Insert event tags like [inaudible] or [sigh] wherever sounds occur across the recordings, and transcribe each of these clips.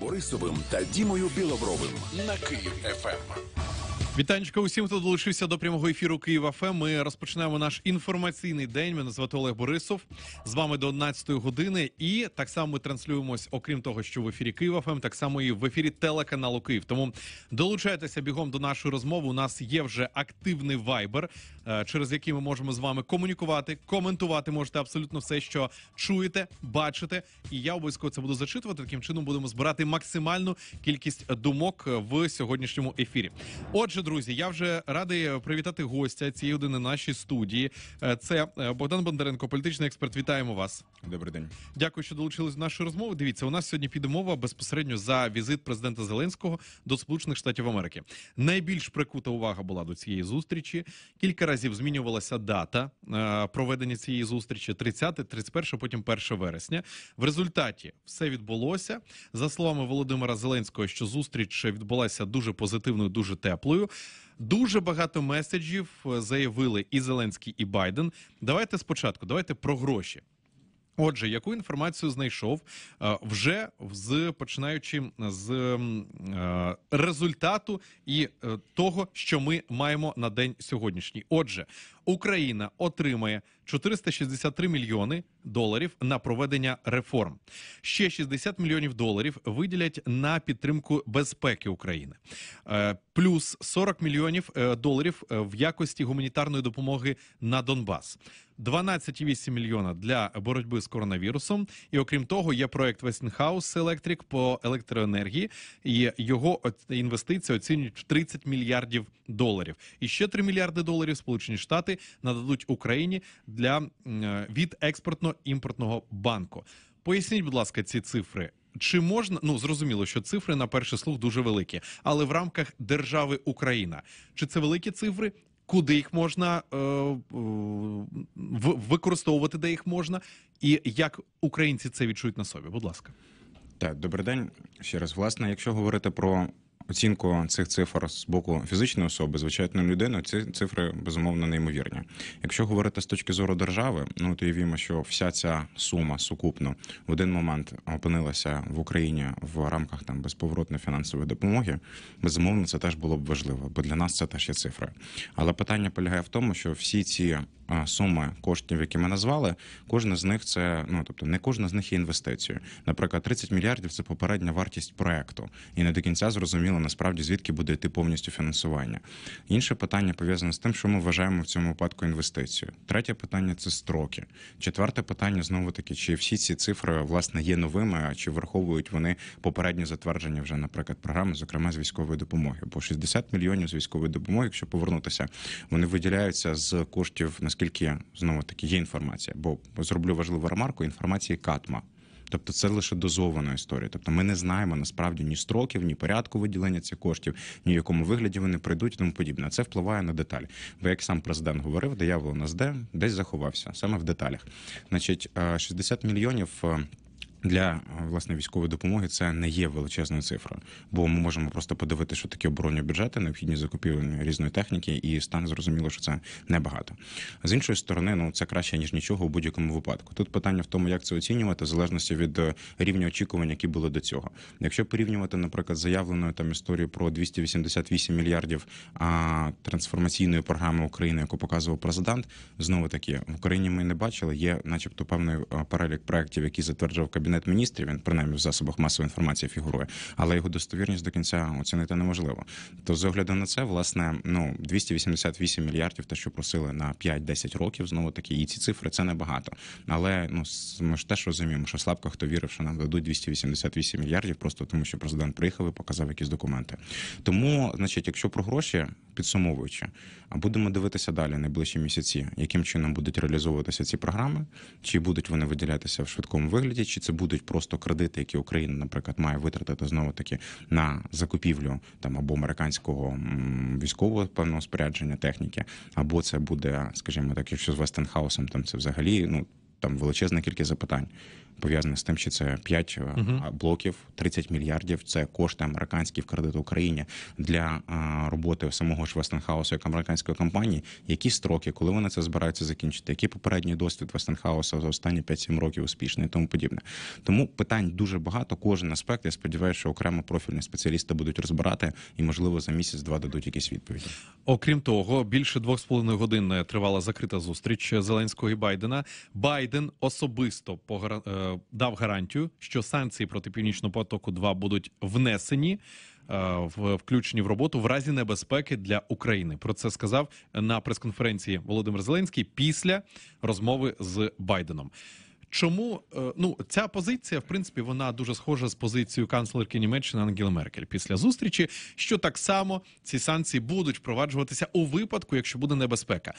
Борисовим та Дімою Білобровим на Київ ФМ. Вітанечка усім, хто долучився до прямого ефіру Києва ФМ. Ми розпочинаємо наш інформаційний день. Мене звати Олег Борисов. З вами до 11-ї години. І так само ми транслюємось, окрім того, що в ефірі Києва ФМ, так само і в ефірі телеканалу Київ. Тому долучайтеся бігом до нашої розмови. У нас є вже активний вайбер. Е, через які ми можемо з вами комунікувати, коментувати можете абсолютно все, що чуєте, бачите. І я обов'язково це буду зачитувати. Таким чином будемо збирати максимальну кількість думок в сьогоднішньому ефірі. Отже, друзі, я вже радий привітати гостя цієї години нашій студії. Е, це е, Богдан Бондаренко, політичний експерт. Вітаємо вас. Добрий день. Дякую, що долучились до нашої розмови. Дивіться, у нас сьогодні піде мова безпосередньо за візит президента Зеленського до Сполучених Штатів Америки. Найбільш прикута увага була до цієї зустрічі. Кілька разів разів змінювалася дата е, проведення цієї зустрічі 30, 31, потім 1 вересня. В результаті все відбулося за словами Володимира Зеленського, що зустріч відбулася дуже позитивною, дуже теплою. Дуже багато меседжів е, заявили і Зеленський, і Байден. Давайте спочатку, давайте про гроші. Отже, яку інформацію знайшов е, вже з починаючи з е, результату і е, того, що ми маємо на день сьогоднішній? Отже, Україна отримає 463 мільйони доларів на проведення реформ. Ще 60 мільйонів доларів виділять на підтримку безпеки України, е, плюс 40 мільйонів е, доларів е, в якості гуманітарної допомоги на Донбас. 12,8 мільйона для боротьби з коронавірусом, і окрім того, є проект Westinghouse Electric по електроенергії, і його інвестиції оцінюють в 30 мільярдів доларів. І ще 3 мільярди доларів Сполучені Штати нададуть Україні для е, від експортно-імпортного банку. Поясніть, будь ласка, ці цифри. Чи можна ну зрозуміло, що цифри на перший слух дуже великі, але в рамках держави Україна чи це великі цифри? Куди їх можна е, е використовувати, де їх можна, і як українці це відчують на собі? Будь ласка, так добрий день ще раз. Власне, якщо говорити про оцінку цих цифр з боку фізичної особи, звичайної людини, ці цифри безумовно неймовірні. Якщо говорити з точки зору держави, ну то явімо, що вся ця сума сукупно в один момент опинилася в Україні в рамках там безповоротної фінансової допомоги. Безумовно, це теж було б важливо, бо для нас це теж є цифри. Але питання полягає в тому, що всі ці суми коштів, які ми назвали, кожна з них це ну тобто не кожна з них є інвестицією. Наприклад, 30 мільярдів це попередня вартість проекту, і не до кінця зрозуміло насправді звідки буде йти повністю фінансування. Інше питання пов'язане з тим, що ми вважаємо в цьому випадку інвестицію. Третє питання це строки. Четверте питання знову таки: чи всі ці цифри власне є новими, а чи враховують вони попередні затвердження вже, наприклад, програми, зокрема з військової допомоги? Бо 60 мільйонів з військової допомоги, якщо повернутися, вони виділяються з коштів на наскільки знову таки є інформація, бо зроблю важливу ремарку інформації Катма. Тобто це лише дозована історія. Тобто ми не знаємо насправді ні строків, ні порядку виділення цих коштів, ні в якому вигляді вони прийдуть і тому подібне. Це впливає на деталі. Бо як сам президент говорив, диявол нас де десь заховався саме в деталях. Значить, 60 е, мільйонів. Е, для е, власне військової допомоги це не є величезною цифрою, бо ми можемо просто подивитися, що такі оборонні бюджети, необхідні закупівлі різної техніки, і стане зрозуміло, що це небагато. З іншої сторони, ну це краще ніж нічого у будь-якому випадку. Тут питання в тому, як це оцінювати, в залежності від е, рівня очікувань, які були до цього. Якщо порівнювати, наприклад, заявленою там історію про 288 мільярдів а, трансформаційної програми України, яку показував президент, знову таки в Україні ми не бачили. Є, начебто, певний е, перелік проектів, які затверджував кабінет кабінет міністрів. Він принаймні в засобах масової інформації фігурує, але його достовірність до кінця оцінити неможливо. То з огляду на це, власне, ну 288 мільярдів, те, що просили на 5-10 років, знову таки, і ці цифри це небагато. Але ну ми ж теж розуміємо, що слабко хто вірив, що нам дадуть 288 мільярдів, просто тому що президент приїхав і показав якісь документи. Тому, значить, якщо про гроші, підсумовуючи, а будемо дивитися далі найближчі місяці, яким чином будуть реалізовуватися ці програми, чи будуть вони виділятися в швидкому вигляді, чи це будуть просто кредити, які Україна, наприклад, має витратити знову таки на закупівлю там або американського військового певного спорядження техніки, або це буде, скажімо так, якщо з Вестенхаусом, там це взагалі ну. Там величезна кількість запитань, пов'язане з тим, що це 5 uh е, блоків, 30 мільярдів. Це кошти американські в кредит Україні для е, роботи самого ж Вестенхаусу як американської компанії. Які строки, коли вони це збираються закінчити? Який попередній досвід Вестенхауса за останні 5-7 років успішний і тому подібне? Тому питань дуже багато. Кожен аспект я сподіваюся, що окремо профільні спеціалісти будуть розбирати і, можливо, за місяць-два дадуть якісь відповіді. Окрім того, більше двох з половиною годин тривала закрита зустріч Зеленського і Байдена. Байден особисто погра... Е, Е, дав гарантію, що санкції проти північного потоку 2 будуть внесені е, в включені в роботу в разі небезпеки для України. Про це сказав на прес-конференції Володимир Зеленський після розмови з Байденом. Чому е, ну ця позиція, в принципі, вона дуже схожа з позицією канцлерки Німеччини Ангели Меркель після зустрічі, що так само ці санкції будуть впроваджуватися у випадку, якщо буде небезпека.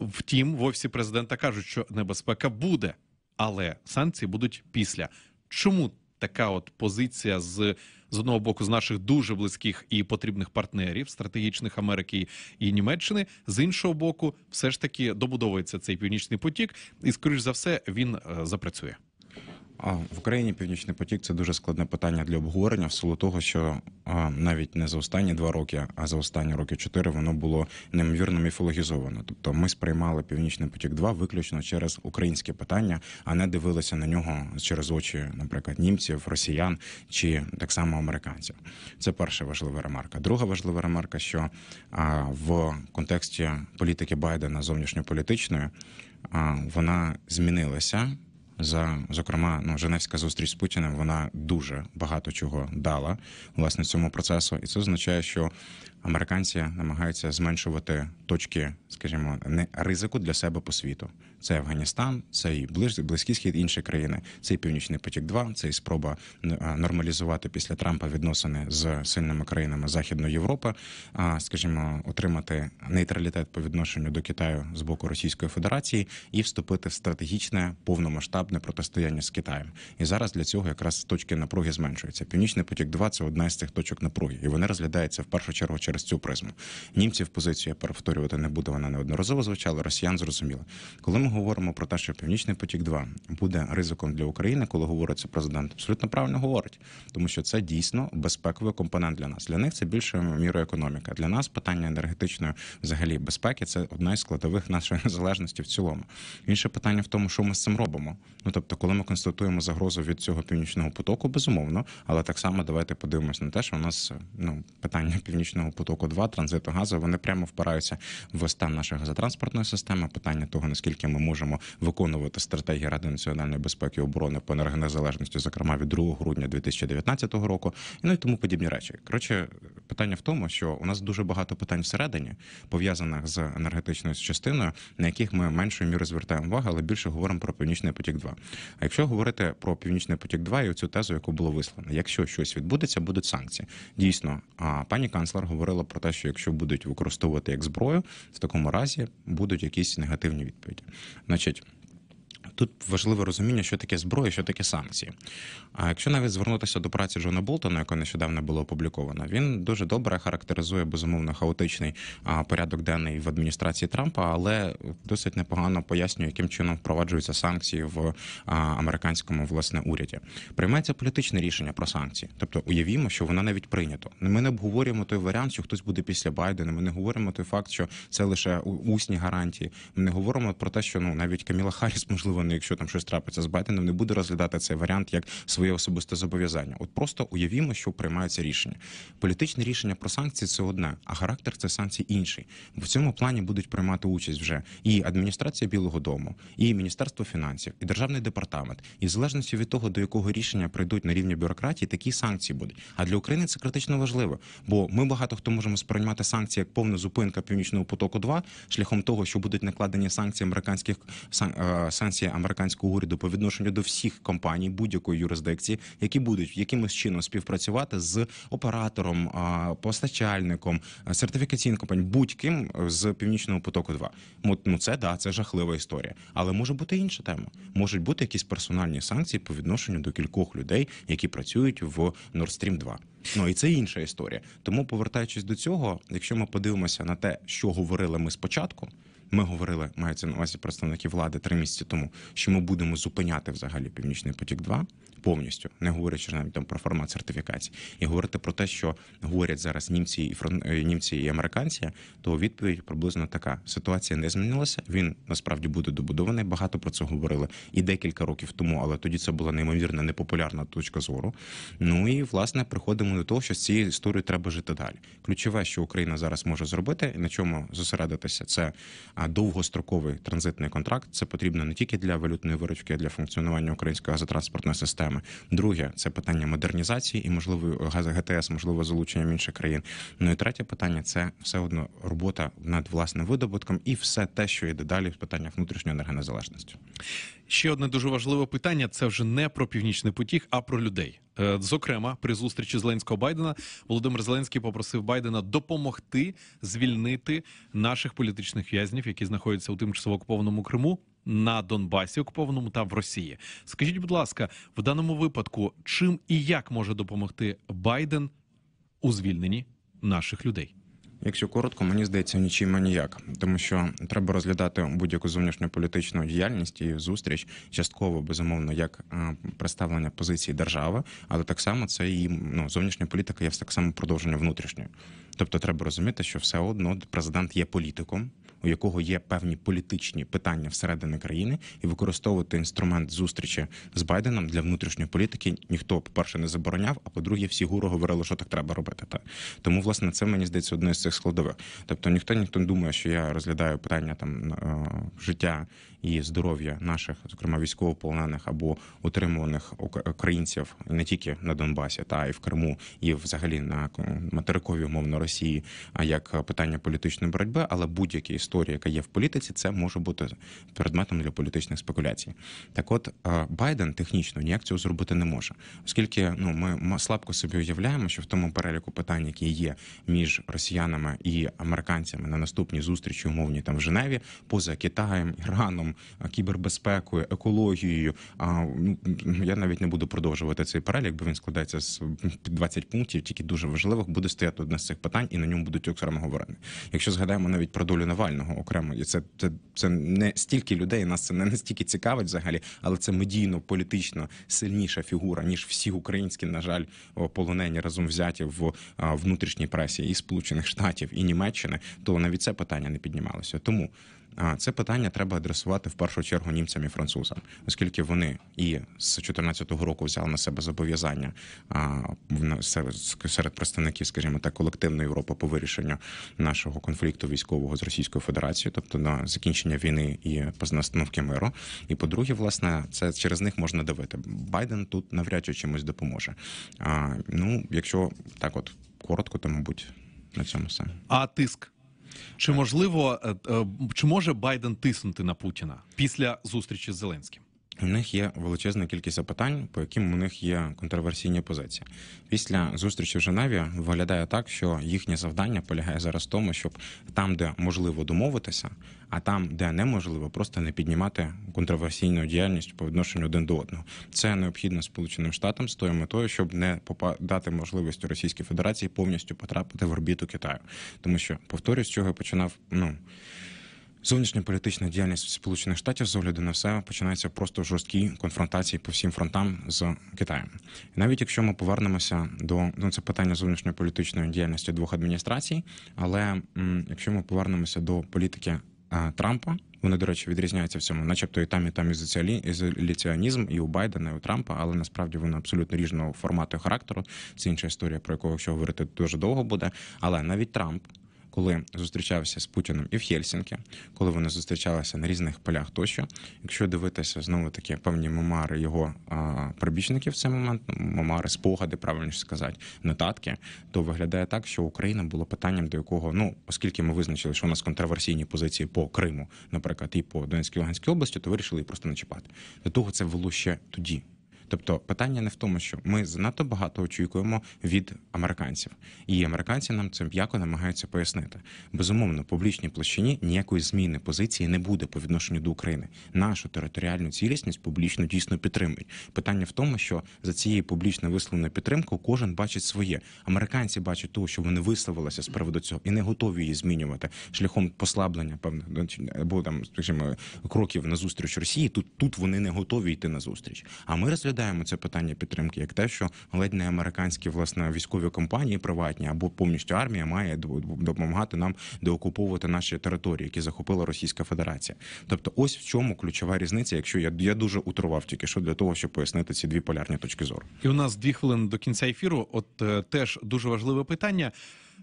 Втім, в офісі президента кажуть, що небезпека буде але санкції будуть після. Чому така от позиція з з одного боку з наших дуже близьких і потрібних партнерів стратегічних Америки і Німеччини, з іншого боку, все ж таки добудовується цей північний потік, і скоріш за все він е, запрацює. В Україні північний потік це дуже складне питання для обговорення в силу того, що навіть не за останні два роки, а за останні роки чотири воно було неймовірно міфологізовано. Тобто, ми сприймали північний потік 2 виключно через українське питання, а не дивилися на нього через очі, наприклад, німців, росіян чи так само американців. Це перша важлива ремарка. Друга важлива ремарка, що в контексті політики Байдена зовнішньополітичної вона змінилася за зокрема ну Женевська зустріч з Путіним вона дуже багато чого дала власне цьому процесу, і це означає, що американці намагаються зменшувати точки, скажімо, не ризику для себе по світу. Це Афганістан, це і близький схід інші країни, це і північний потік. 2 це і спроба нормалізувати після Трампа відносини з сильними країнами Західної Європи, а скажімо, отримати нейтралітет по відношенню до Китаю з боку Російської Федерації і вступити в стратегічне повномасштабне протистояння з Китаєм. І зараз для цього якраз точки напруги зменшуються. Північний потік 2 це одна з цих точок напруги, і вони розглядаються в першу чергу через через цю призму. Німців позицію я повторювати не буду. Вона неодноразово звучала. Росіян зрозуміло. Коли ми говоримо про те, що Північний потік 2 буде ризиком для України, коли говориться президент, абсолютно правильно говорить, тому що це дійсно безпековий компонент для нас. Для них це більше мірою економіка. Для нас питання енергетичної взагалі безпеки це одна із складових нашої [laughs] незалежності в цілому. Інше питання в тому, що ми з цим робимо. Ну тобто, коли ми констатуємо загрозу від цього північного потоку, безумовно, але так само давайте подивимось на те, що у нас ну питання північного потоку потоку 2 транзиту газу. Вони прямо впираються в стан нашої газотранспортної системи. Питання того наскільки ми можемо виконувати стратегії ради національної безпеки і оборони по енергонезалежності, зокрема від 2 грудня 2019 року, і ну і тому подібні речі. Коротше, питання в тому, що у нас дуже багато питань всередині пов'язаних з енергетичною частиною, на яких ми меншою мірою звертаємо увагу, але більше говоримо про північний потік. 2 а якщо говорити про північний потік, 2 і цю тезу, яку було вислано, якщо щось відбудеться, будуть санкції. Дійсно, а пані канцлер говорила говорила про те, що якщо будуть використовувати як зброю, в такому разі будуть якісь негативні відповіді. Значить. Тут важливе розуміння, що таке зброя, що таке санкції. А якщо навіть звернутися до праці Джона Болтона, яка нещодавно була опублікована, він дуже добре характеризує безумовно хаотичний порядок денний в адміністрації Трампа, але досить непогано пояснює, яким чином впроваджуються санкції в американському власне уряді. Приймається політичне рішення про санкції, тобто уявімо, що воно навіть прийнято. Ми не обговорюємо той варіант, що хтось буде після Байдена. Ми не говоримо той факт, що це лише усні гарантії. Ми не говоримо про те, що ну навіть Каміла Харріс, можливо. Вони, якщо там щось трапиться з Байденом, не буде розглядати цей варіант як своє особисте зобов'язання. От просто уявімо, що приймаються рішення. Політичне рішення про санкції це одне, а характер це санкцій інший. Бо в цьому плані будуть приймати участь вже і адміністрація Білого Дому, і міністерство фінансів, і державний департамент. І в залежності від того, до якого рішення прийдуть на рівні бюрократії, такі санкції будуть. А для України це критично важливо, бо ми багато хто можемо сприймати санкції як повна зупинка північного потоку. 2 шляхом того, що будуть накладені санкції американських е, санкцій позиція американського уряду по відношенню до всіх компаній будь-якої юрисдикції, які будуть якимось чином співпрацювати з оператором, постачальником, сертифікаційним компанією, будь-ким з північного потоку. 2 ну це да, це жахлива історія, але може бути інша тема. Можуть бути якісь персональні санкції по відношенню до кількох людей, які працюють в Nord Stream 2. Ну і це інша історія. Тому повертаючись до цього, якщо ми подивимося на те, що говорили ми спочатку. Ми говорили, мається на увазі представники влади три місяці тому, що ми будемо зупиняти взагалі північний потік. 2 повністю не говорячи навіть там про формат сертифікації, і говорити про те, що говорять зараз німці і фрон... Е, німці і американці, то відповідь приблизно така: ситуація не змінилася. Він насправді буде добудований. Багато про це говорили і декілька років тому, але тоді це була неймовірна непопулярна точка зору. Ну і власне приходимо до того, що з цією історією треба жити далі. Ключове, що Україна зараз може зробити, і на чому зосередитися, це а довгостроковий транзитний контракт це потрібно не тільки для валютної виручки, а для функціонування української газотранспортної системи. Друге це питання модернізації і можливої газ ГТС, можливо, залученням інших країн. Ну і третє питання це все одно робота над власним видобутком і все те, що йде далі в питаннях внутрішньої енергонезалежності. Ще одне дуже важливе питання: це вже не про північний потік, а про людей. Е, зокрема, при зустрічі Зеленського Байдена Володимир Зеленський попросив Байдена допомогти звільнити наших політичних в'язнів, які знаходяться у тимчасово окупованому Криму на Донбасі, окупованому та в Росії. Скажіть, будь ласка, в даному випадку чим і як може допомогти Байден у звільненні наших людей? Якщо коротко, мені здається, нічим ніяк, тому що треба розглядати будь-яку зовнішньополітичну діяльність і зустріч частково безумовно як е, представлення позиції держави, але так само це і ну, зовнішня політика є так само продовження внутрішньої. Тобто, треба розуміти, що все одно президент є політиком у якого є певні політичні питання всередині країни, і використовувати інструмент зустрічі з Байденом для внутрішньої політики ніхто по перше не забороняв, а по-друге, всі гуру говорили, що так треба робити. Та тому власне це мені здається одне з цих складових. Тобто ніхто ніхто не думає, що я розглядаю питання там е, життя і здоров'я наших, зокрема військовополонених або утримуваних українців не тільки на Донбасі, та і в Криму, і взагалі на материкові умовно Росії, а як питання політичної боротьби, але будь-яка історія, яка є в політиці, це може бути предметом для політичних спекуляцій. Так, от е, Байден технічно ніяк цього зробити не може, оскільки ну ми слабко собі уявляємо, що в тому переліку питань, які є між росіянами і американцями на наступній зустрічі, умовні там в Женеві, поза Китаєм, Іраном кібербезпекою, екологією. А ну я навіть не буду продовжувати цей перелік, бо він складається з 20 пунктів, тільки дуже важливих буде стояти одне з цих питань, і на ньому будуть окремо говорити. Якщо згадаємо навіть про долю Навального окремо, і це це, це не стільки людей, нас це не настільки цікавить взагалі, але це медійно, політично сильніша фігура ніж всі українські, на жаль, полонені разом взяті в внутрішній пресі і сполучених штатів і Німеччини, то навіть це питання не піднімалося. Тому це питання треба адресувати в першу чергу німцям і французам, оскільки вони і з 14-го року взяли на себе зобов'язання серед представників, скажімо так, колективної Європи по вирішенню нашого конфлікту військового з Російською Федерацією, тобто на закінчення війни і постановки миру. І по-друге, власне, це через них можна давити. Байден тут навряд чи чимось допоможе. Ну, якщо так, от коротко, то мабуть на цьому все. А тиск. Чи можливо е, е, чи може Байден тиснути на Путіна після зустрічі з Зеленським? У них є величезна кількість запитань, по яким у них є контроверсійні позиції. Після зустрічі в Женеві виглядає так, що їхнє завдання полягає зараз в тому, щоб там, де можливо домовитися, а там, де неможливо, просто не піднімати контроверсійну діяльність по відношенню один до одного. Це необхідно сполученим штатам з тою метою, щоб не попадати можливість Російській Федерації повністю потрапити в орбіту Китаю, тому що повторюсь, з чого я починав ну. Зовнішньополітична діяльність Сполучених Штатів з огляду на все починається просто в жорсткій конфронтації по всім фронтам з Китаєм. І навіть якщо ми повернемося до ну це питання зовнішньої політичної діяльності двох адміністрацій, але м, якщо ми повернемося до політики е, Трампа. Вони, до речі, відрізняються в цьому, начебто і там, і там ізоляціонізм, і у Байдена, і у Трампа, але насправді вони абсолютно різного формату і характеру. Це інша історія, про яку, якщо говорити, дуже довго буде. Але навіть Трамп коли зустрічався з Путіним і в Хельсінки, коли вони зустрічалися на різних полях тощо. Якщо дивитися знову такі певні мемари його а, прибічників в цей момент, ну, мемари, спогади, правильніше сказати, нотатки, то виглядає так, що Україна була питанням, до якого ну, оскільки ми визначили, що у нас контроверсійні позиції по Криму, наприклад, і по Донецькій Луганській області, то вирішили її просто начіпати. До того це було ще тоді. Тобто питання не в тому, що ми занадто багато очікуємо від американців, і американці нам це м'яко намагаються пояснити. Безумовно, в публічній площині ніякої зміни позиції не буде по відношенню до України. Нашу територіальну цілісність публічно дійсно підтримують. Питання в тому, що за цією публічно висловленою підтримкою кожен бачить своє. Американці бачать того, що вони висловилися з приводу цього, і не готові її змінювати шляхом послаблення певних ну, або там скажімо кроків на зустріч Росії. Тут тут вони не готові йти на зустріч. А ми розглядаємо розглядаємо це питання підтримки як те, що ледь не американські власне військові компанії приватні або повністю армія має допомагати нам деокуповувати наші території, які захопила Російська Федерація. Тобто, ось в чому ключова різниця, якщо я я дуже утрував тільки що для того, щоб пояснити ці дві полярні точки зору. І у нас дві хвилини до кінця ефіру. От е, теж дуже важливе питання.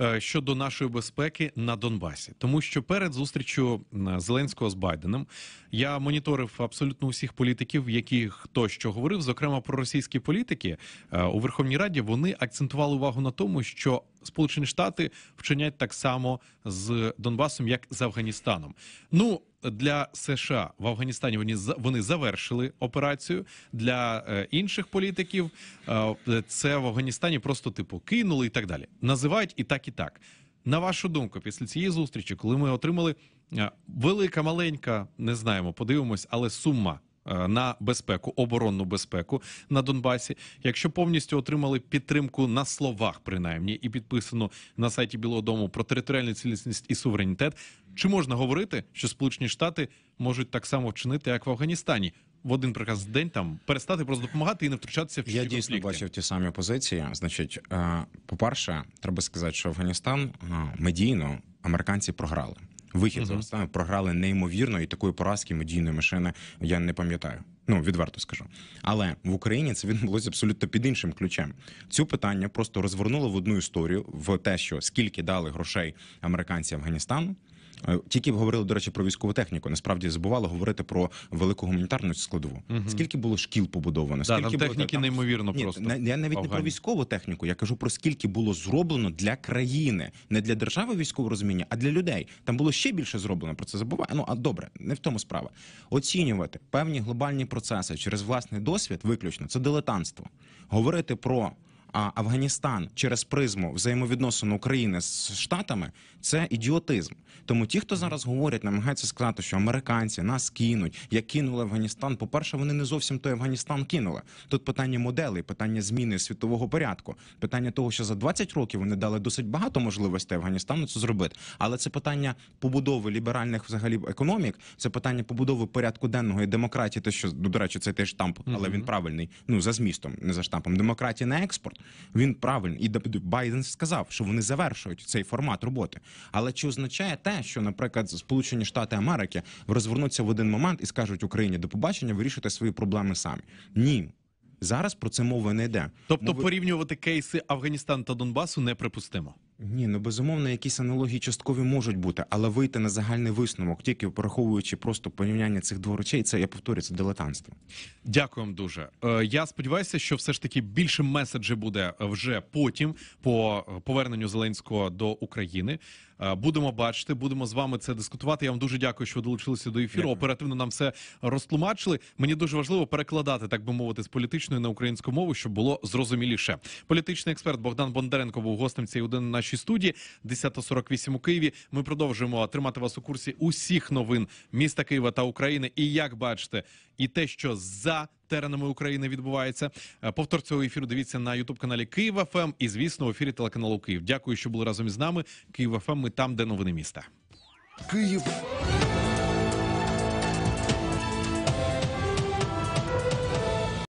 Е, щодо нашої безпеки на Донбасі, тому що перед зустрічю Зеленського з Байденом я моніторив абсолютно усіх політиків, які хто що говорив, зокрема про російські політики е, у Верховній Раді, вони акцентували увагу на тому, що Сполучені Штати вчинять так само з Донбасом, як з Афганістаном. Ну для США в Афганістані вони вони завершили операцію для е, інших політиків. Е, це в Афганістані просто типу кинули і так далі. Називають і так, і так. На вашу думку, після цієї зустрічі, коли ми отримали е, велика, маленька, не знаємо, подивимось, але сума на безпеку, оборонну безпеку на Донбасі, якщо повністю отримали підтримку на словах, принаймні, і підписано на сайті Білого Дому про територіальну цілісність і суверенітет. Чи можна говорити, що Сполучені Штати можуть так само вчинити, як в Афганістані? В один приказ день там перестати просто допомагати і не втручатися в я дійсно конфлікти. бачив ті самі позиції. Значить, е, по перше, треба сказати, що Афганістан е, медійно американці програли. Вихід uh -huh. за програли неймовірно, і такої поразки медійної машини я не пам'ятаю. Ну відверто скажу. Але в Україні це відбулося абсолютно під іншим ключем. Цю питання просто розвернуло в одну історію в те, що скільки дали грошей американці Афганістану. Е, тільки говорили, до речі, про військову техніку. Насправді забували говорити про велику гуманітарну складову. Угу. Скільки було шкіл побудовано? Да, скільки там техніки там... неймовірно Ні, просто я навіть Афгані. не про військову техніку. Я кажу про скільки було зроблено для країни, не для держави військового розуміння, а для людей. Там було ще більше зроблено. Про це забуває. Ну а добре, не в тому справа. Оцінювати певні глобальні процеси через власний досвід, виключно це дилетантство. Говорити про. Афганістан через призму взаємовідносин України з штатами це ідіотизм. Тому ті, хто зараз говорять, намагаються сказати, що американці нас кинуть, як кинули Афганістан. По перше, вони не зовсім той Афганістан кинули. Тут питання моделей, питання зміни світового порядку, питання того, що за 20 років вони дали досить багато можливостей Афганістану це зробити. Але це питання побудови ліберальних взагалі економік, це питання побудови порядку денного і демократії. Те, що до речі, це теж штамп, але він правильний. Ну за змістом, не за штампом. Демократія на експорт. Він правильний. і Байден сказав, що вони завершують цей формат роботи. Але чи означає те, що, наприклад, Сполучені Штати Америки розвернуться в один момент і скажуть Україні до побачення, вирішити свої проблеми самі? Ні. Зараз про це мова не йде. Тобто Мови... порівнювати кейси Афганістану та Донбасу неприпустимо. Ні, ну безумовно, якісь аналогії часткові можуть бути, але вийти на загальний висновок, тільки пораховуючи просто порівняння цих двох речей, це я повторю, це дилетантство. Дякую вам дуже. Е, я сподіваюся, що все ж таки більше меседжі буде вже потім по е, поверненню Зеленського до України. Е, будемо бачити, будемо з вами це дискутувати. Я вам дуже дякую, що ви долучилися до ефіру. Дякую. Оперативно нам все розтлумачили. Мені дуже важливо перекладати, так би мовити, з політичної на українську мову, щоб було зрозуміліше. Політичний експерт Богдан Бондаренко був гостем цієї години нашій студії 10.48 у Києві. Ми продовжуємо тримати вас у курсі усіх новин міста Києва та України. І як бачите, і те, що за теренами України відбувається. Е, повтор цього ефіру. Дивіться на Ютуб каналі Київ ФМ і звісно, в ефірі телеканалу Київ. Дякую, що були разом із нами. Київ ФМ, Ми там, де новини міста. Київ.